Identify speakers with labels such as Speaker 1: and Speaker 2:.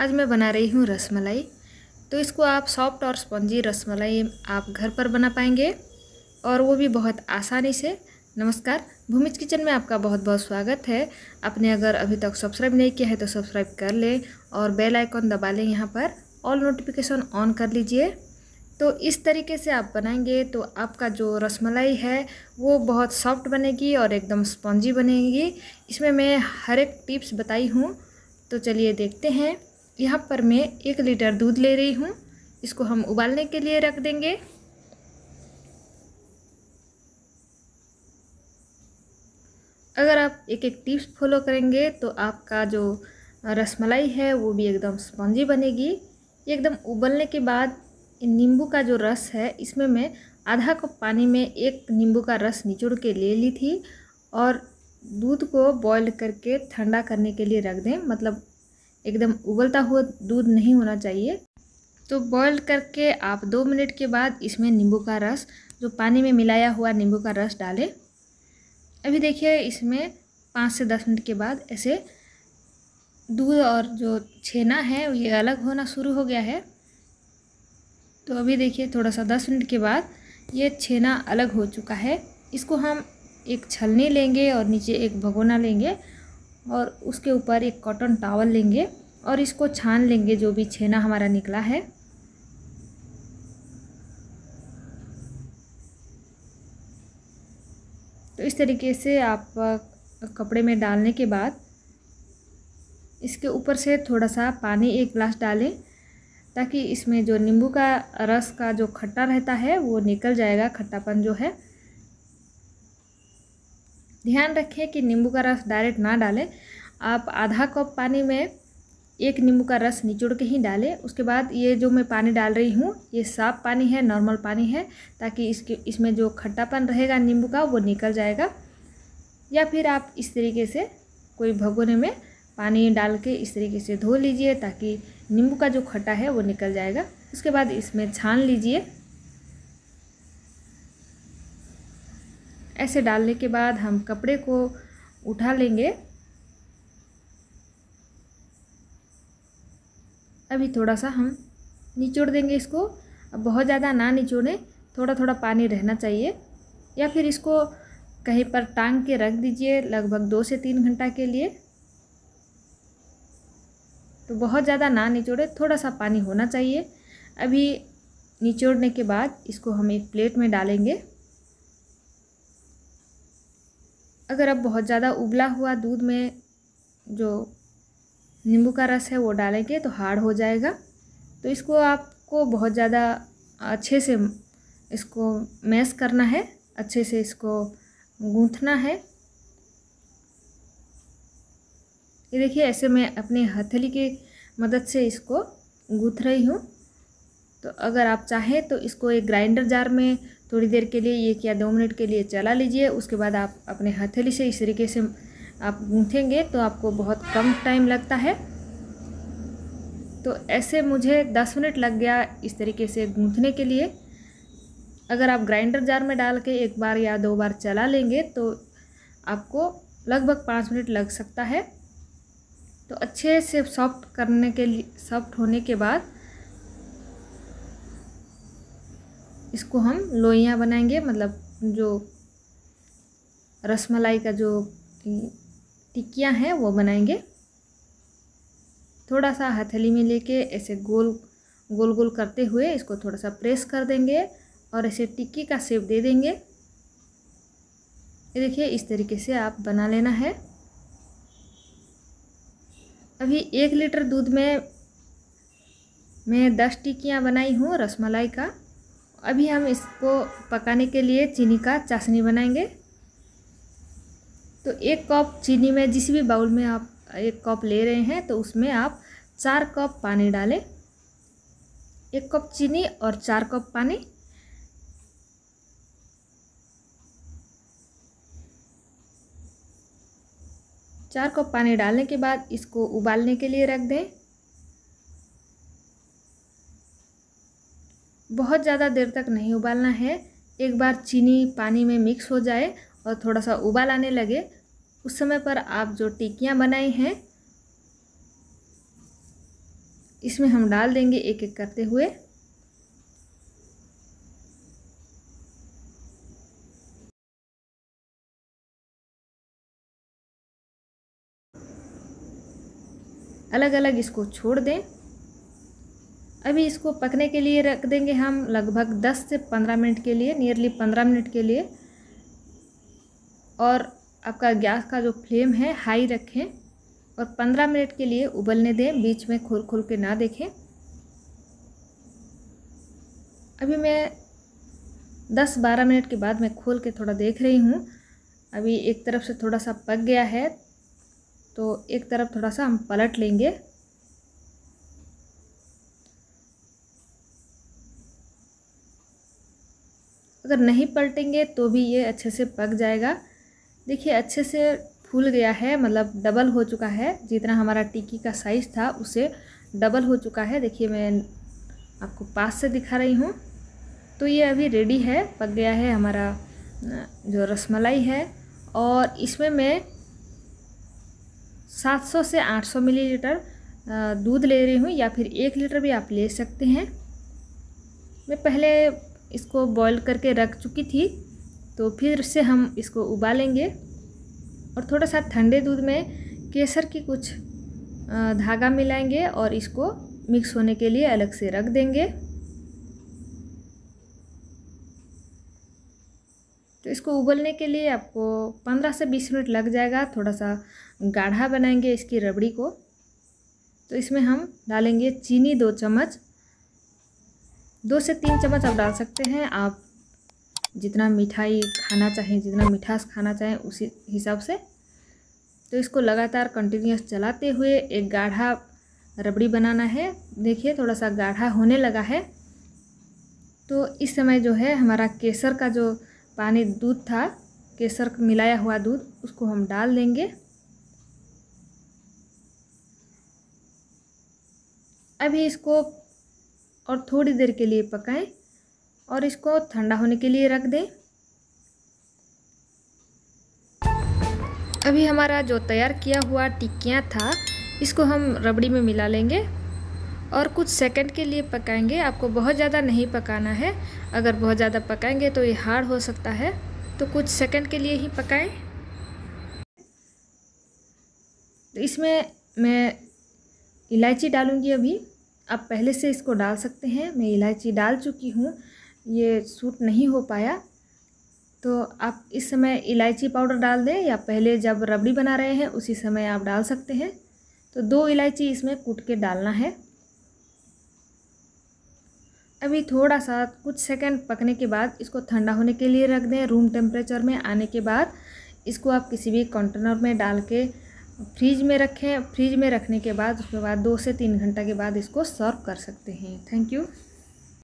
Speaker 1: आज मैं बना रही हूँ रसमलाई तो इसको आप सॉफ्ट और स्पंजी रसमलाई आप घर पर बना पाएंगे और वो भी बहुत आसानी से नमस्कार भूमिज किचन में आपका बहुत बहुत स्वागत है आपने अगर अभी तक सब्सक्राइब नहीं किया है तो सब्सक्राइब कर लें और बेल आइकॉन दबा लें यहाँ पर ऑल नोटिफिकेशन ऑन कर लीजिए तो इस तरीके से आप बनाएंगे तो आपका जो रसमलाई है वो बहुत सॉफ्ट बनेगी और एकदम स्पॉन्जी बनेगी इसमें मैं हर एक टिप्स बताई हूँ तो चलिए देखते हैं यहाँ पर मैं एक लीटर दूध ले रही हूँ इसको हम उबालने के लिए रख देंगे अगर आप एक एक टिप्स फॉलो करेंगे तो आपका जो रसमलाई है वो भी एकदम स्पंजी बनेगी एकदम उबलने के बाद नींबू का जो रस है इसमें मैं आधा कप पानी में एक नींबू का रस निचोड़ के ले ली थी और दूध को बॉईल करके ठंडा करने के लिए रख दें मतलब एकदम उबलता हुआ दूध नहीं होना चाहिए तो बॉईल करके आप दो मिनट के बाद इसमें नींबू का रस जो पानी में मिलाया हुआ नींबू का रस डालें अभी देखिए इसमें पाँच से दस मिनट के बाद ऐसे दूध और जो छेना है ये अलग होना शुरू हो गया है तो अभी देखिए थोड़ा सा दस मिनट के बाद ये छेना अलग हो चुका है इसको हम एक छलनी लेंगे और नीचे एक भगोना लेंगे और उसके ऊपर एक कॉटन टावल लेंगे और इसको छान लेंगे जो भी छेना हमारा निकला है तो इस तरीके से आप कपड़े में डालने के बाद इसके ऊपर से थोड़ा सा पानी एक गिलास डालें ताकि इसमें जो नींबू का रस का जो खट्टा रहता है वो निकल जाएगा खट्टापन जो है ध्यान रखें कि नींबू का रस डायरेक्ट ना डालें आप आधा कप पानी में एक नींबू का रस निचोड़ के ही डालें उसके बाद ये जो मैं पानी डाल रही हूँ ये साफ पानी है नॉर्मल पानी है ताकि इसके इसमें जो खट्टापन रहेगा नींबू का वो निकल जाएगा या फिर आप इस तरीके से कोई भगोने में पानी डाल के इस तरीके से धो लीजिए ताकि नींबू का जो खट्टा है वो निकल जाएगा उसके बाद इसमें छान लीजिए ऐसे डालने के बाद हम कपड़े को उठा लेंगे अभी थोड़ा सा हम निचोड़ देंगे इसको अब बहुत ज़्यादा ना निचोड़ें थोड़ा थोड़ा पानी रहना चाहिए या फिर इसको कहीं पर टांग के रख दीजिए लगभग दो से तीन घंटा के लिए तो बहुत ज़्यादा ना निचोड़े थोड़ा सा पानी होना चाहिए अभी निचोड़ने के बाद इसको हम एक प्लेट में डालेंगे अगर आप बहुत ज़्यादा उबला हुआ दूध में जो नींबू का रस है वो डालेंगे तो हार्ड हो जाएगा तो इसको आपको बहुत ज़्यादा अच्छे से इसको मैश करना है अच्छे से इसको गूँथना है ये देखिए ऐसे मैं अपने हथेली की मदद से इसको गूँथ रही हूँ तो अगर आप चाहें तो इसको एक ग्राइंडर जार में थोड़ी देर के लिए ये या दो मिनट के लिए चला लीजिए उसके बाद आप अपने हथेली से इस तरीके से आप गूँथेंगे तो आपको बहुत कम टाइम लगता है तो ऐसे मुझे दस मिनट लग गया इस तरीके से गूँथने के लिए अगर आप ग्राइंडर जार में डाल के एक बार या दो बार चला लेंगे तो आपको लगभग पाँच मिनट लग सकता है तो अच्छे से सॉफ्ट करने के लिए सॉफ्ट होने के बाद इसको हम लोइयाँ बनाएंगे मतलब जो रसमलाई का जो टिक्कियाँ हैं वो बनाएंगे थोड़ा सा हथेली में लेके ऐसे गोल गोल गोल करते हुए इसको थोड़ा सा प्रेस कर देंगे और ऐसे टिक्की का सेप दे देंगे ये देखिए इस तरीके से आप बना लेना है अभी एक लीटर दूध में मैं दस टिक्कियाँ बनाई हूँ रसमलाई का अभी हम इसको पकाने के लिए चीनी का चाशनी बनाएंगे तो एक कप चीनी में जिस भी बाउल में आप एक कप ले रहे हैं तो उसमें आप चार कप पानी डालें एक कप चीनी और चार कप पानी चार कप पानी डालने के बाद इसको उबालने के लिए रख दें बहुत ज़्यादा देर तक नहीं उबालना है एक बार चीनी पानी में मिक्स हो जाए और थोड़ा सा उबाल आने लगे उस समय पर आप जो टिक्कियाँ बनाई हैं इसमें हम डाल देंगे एक एक करते हुए अलग अलग इसको छोड़ दें अभी इसको पकने के लिए रख देंगे हम लगभग 10 से 15 मिनट के लिए नियरली 15 मिनट के लिए और आपका गैस का जो फ्लेम है हाई रखें और 15 मिनट के लिए उबलने दें बीच में खोल खोल के ना देखें अभी मैं 10-12 मिनट के बाद मैं खोल के थोड़ा देख रही हूँ अभी एक तरफ से थोड़ा सा पक गया है तो एक तरफ थोड़ा सा हम पलट लेंगे अगर नहीं पलटेंगे तो भी ये अच्छे से पक जाएगा देखिए अच्छे से फूल गया है मतलब डबल हो चुका है जितना हमारा टिक्की का साइज़ था उसे डबल हो चुका है देखिए मैं आपको पास से दिखा रही हूँ तो ये अभी रेडी है पक गया है हमारा जो रसमलाई है और इसमें मैं 700 से 800 मिलीलीटर दूध ले रही हूँ या फिर एक लीटर भी आप ले सकते हैं मैं पहले इसको बॉईल करके रख चुकी थी तो फिर से हम इसको उबालेंगे और थोड़ा सा ठंडे दूध में केसर की कुछ धागा मिलाएंगे और इसको मिक्स होने के लिए अलग से रख देंगे तो इसको उबलने के लिए आपको 15 से 20 मिनट लग जाएगा थोड़ा सा गाढ़ा बनाएंगे इसकी रबड़ी को तो इसमें हम डालेंगे चीनी दो चम्मच दो से तीन चम्मच आप डाल सकते हैं आप जितना मिठाई खाना चाहें जितना मिठास खाना चाहें उसी हिसाब से तो इसको लगातार कंटिन्यूस चलाते हुए एक गाढ़ा रबड़ी बनाना है देखिए थोड़ा सा गाढ़ा होने लगा है तो इस समय जो है हमारा केसर का जो पानी दूध था केसर मिलाया हुआ दूध उसको हम डाल देंगे अभी इसको और थोड़ी देर के लिए पकाएं और इसको ठंडा होने के लिए रख दें अभी हमारा जो तैयार किया हुआ टिक्कियाँ था इसको हम रबड़ी में मिला लेंगे और कुछ सेकंड के लिए पकाएंगे आपको बहुत ज़्यादा नहीं पकाना है अगर बहुत ज़्यादा पकाएंगे तो ये हार्ड हो सकता है तो कुछ सेकंड के लिए ही पकाएं तो इसमें मैं इलायची डालूंगी अभी आप पहले से इसको डाल सकते हैं मैं इलायची डाल चुकी हूँ ये सूट नहीं हो पाया तो आप इस समय इलायची पाउडर डाल दें या पहले जब रबड़ी बना रहे हैं उसी समय आप डाल सकते हैं तो दो इलायची इसमें कूट के डालना है अभी थोड़ा सा कुछ सेकंड पकने के बाद इसको ठंडा होने के लिए रख दें रूम टेम्परेचर में आने के बाद इसको आप किसी भी कंटेनर में डाल के फ्रीज में रखें फ्रिज में रखने के बाद उसके बाद दो से तीन घंटा के बाद इसको सर्व कर सकते हैं थैंक यू